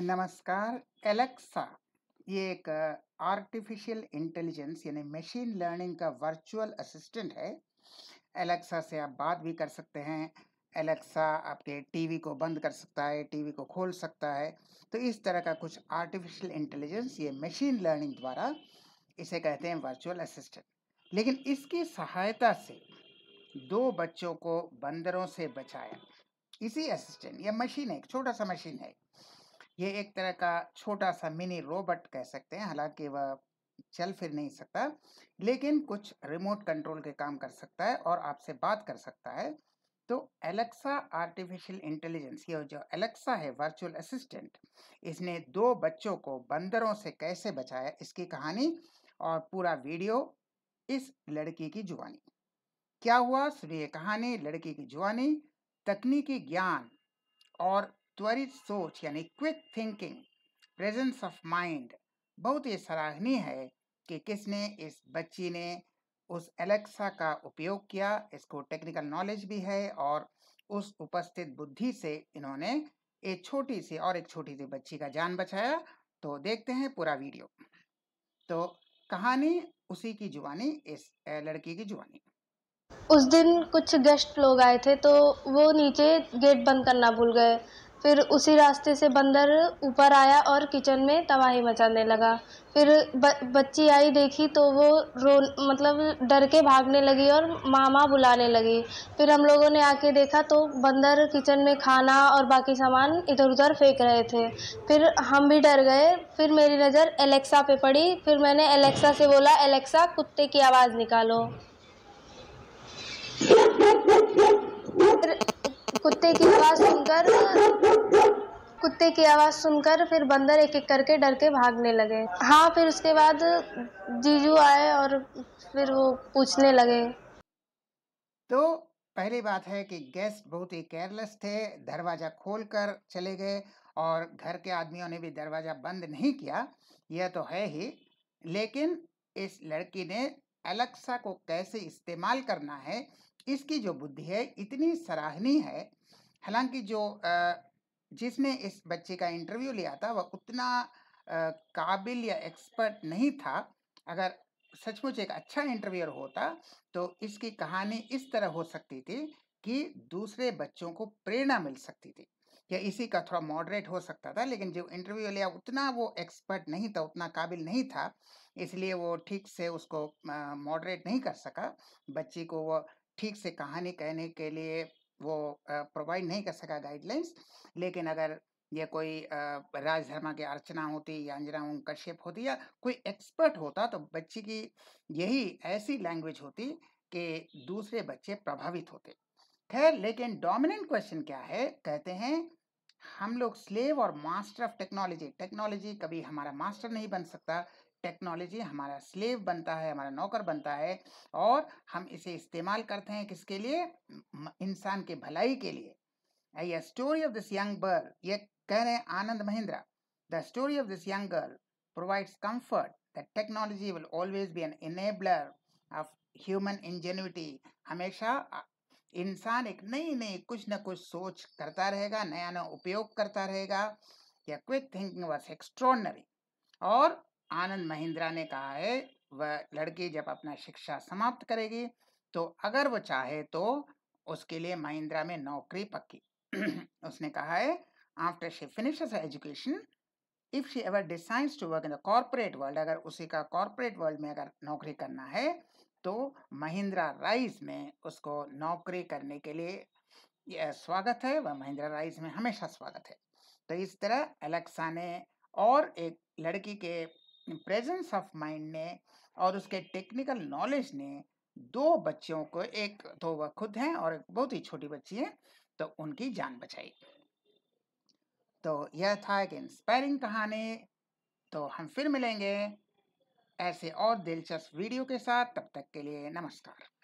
नमस्कार एलेक्सा ये एक आर्टिफिशियल इंटेलिजेंस यानी मशीन लर्निंग का वर्चुअल असिस्टेंट है एलेक्सा से आप बात भी कर सकते हैं एलेक्सा आपके टीवी को बंद कर सकता है टीवी को खोल सकता है तो इस तरह का कुछ आर्टिफिशियल इंटेलिजेंस ये मशीन लर्निंग द्वारा इसे कहते हैं वर्चुअल असिस्टेंट लेकिन इसकी सहायता से दो बच्चों को बंदरों से बचाया इसी असिस्टेंट यह मशीन है एक छोटा सा मशीन है ये एक तरह का छोटा सा मिनी रोबोट कह सकते हैं हालांकि वह चल फिर नहीं सकता लेकिन कुछ रिमोट कंट्रोल के काम कर सकता है और आपसे बात कर सकता है तो एलेक्सा आर्टिफिशियल इंटेलिजेंस ये जो एलेक्सा है वर्चुअल असिस्टेंट इसने दो बच्चों को बंदरों से कैसे बचाया इसकी कहानी और पूरा वीडियो इस लड़की की जुबानी क्या हुआ सुनिए कहानी लड़की की जुबानी तकनीकी ज्ञान और त्वरित सोच यानी quick thinking presence of mind बहुत ही सराहनीय है कि किसने इस बच्ची ने उस एलेक्सा का उपयोग किया इसको टेक्निकल नॉलेज भी है और उस उपस्थित बुद्धि से इन्होंने एक छोटी सी और एक छोटी सी बच्ची का जान बचाया तो देखते हैं पूरा वीडियो तो कहानी उसी की जुबानी इस लड़की की जुबानी उस दिन कुछ गेस्ट लोग आए थे तो वो नीचे गेट बंद करना भूल गए फिर उसी रास्ते से बंदर ऊपर आया और किचन में तबाही मचाने लगा फिर ब, बच्ची आई देखी तो वो रो मतलब डर के भागने लगी और मामा बुलाने लगी फिर हम लोगों ने आके देखा तो बंदर किचन में खाना और बाकी सामान इधर उधर फेंक रहे थे फिर हम भी डर गए फिर मेरी नज़र एलेक्सा पे पड़ी फिर मैंने एलेक्सा से बोला एलेक्सा कुत्ते की आवाज़ निकालो कुत्ते की आवाज़ सुनकर कुत्ते की आवाज़ सुनकर फिर बंदर एक एक करके डर के भागने लगे हाँ फिर उसके बाद जीजू आए और फिर वो पूछने लगे तो पहली बात है कि गेस्ट बहुत ही केयरलेस थे दरवाज़ा खोलकर चले गए और घर के आदमियों ने भी दरवाज़ा बंद नहीं किया यह तो है ही लेकिन इस लड़की ने अलेक्सा को कैसे इस्तेमाल करना है इसकी जो बुद्धि है इतनी सराहनीय है हालांकि जो जिसने इस बच्चे का इंटरव्यू लिया था वह उतना काबिल या एक्सपर्ट नहीं था अगर सचमुच एक अच्छा इंटरव्यूअर होता तो इसकी कहानी इस तरह हो सकती थी कि दूसरे बच्चों को प्रेरणा मिल सकती थी या इसी का थोड़ा मॉडरेट हो सकता था लेकिन जो इंटरव्यू लिया उतना वो एक्सपर्ट नहीं था उतना काबिल नहीं था इसलिए वो ठीक से उसको मॉडरेट नहीं कर सका बच्ची को वो ठीक से कहानी कहने के लिए वो प्रोवाइड नहीं कर सका गाइडलाइंस लेकिन अगर ये कोई राजधर्मा की अर्चना होती या अंजना कश्यप होती या कोई एक्सपर्ट होता तो बच्चे की यही ऐसी लैंग्वेज होती कि दूसरे बच्चे प्रभावित होते खैर लेकिन डोमिनेंट क्वेश्चन क्या है कहते हैं हम लोग स्लेव और मास्टर ऑफ टेक्नोलॉजी टेक्नोलॉजी कभी हमारा मास्टर नहीं बन सकता टेक्नोलॉजी हमारा स्लेव बनता है हमारा नौकर बनता है और हम इसे इस्तेमाल करते हैं किसके लिए इंसान के भलाई के लिए ये story of this young girl ये कह रहे हैं Anand Mahindra the story of this young girl provides comfort the technology will always be an enabler of human ingenuity हमेशा इंसान एक नई नई कुछ न कुछ सोच करता रहेगा नया नया उपयोग करता रहेगा या क्विक थिंकिंग वॉज एक्स्ट्रॉडनरी और आनंद महिंद्रा ने कहा है वह लड़की जब अपना शिक्षा समाप्त करेगी तो अगर वो चाहे तो उसके लिए महिंद्रा में नौकरी पक्की उसने कहा है after she finish education if she ever decides to work in the corporate world अगर उसी का कॉरपोरेट वर्ल्ड में अगर नौकरी करना है तो महिंद्रा राइस में उसको नौकरी करने के लिए स्वागत है वह महिंद्रा राइस में हमेशा स्वागत है तो इस तरह एलेक्सा ने और एक लड़की के प्रेजेंस ऑफ माइंड ने और उसके टेक्निकल नॉलेज ने दो बच्चियों को एक तो वह खुद हैं और एक बहुत ही छोटी बच्ची है तो उनकी जान बचाई तो यह था एक इंस्पायरिंग कहानी तो हम फिर मिलेंगे ऐसे और दिलचस्प वीडियो के साथ तब तक के लिए नमस्कार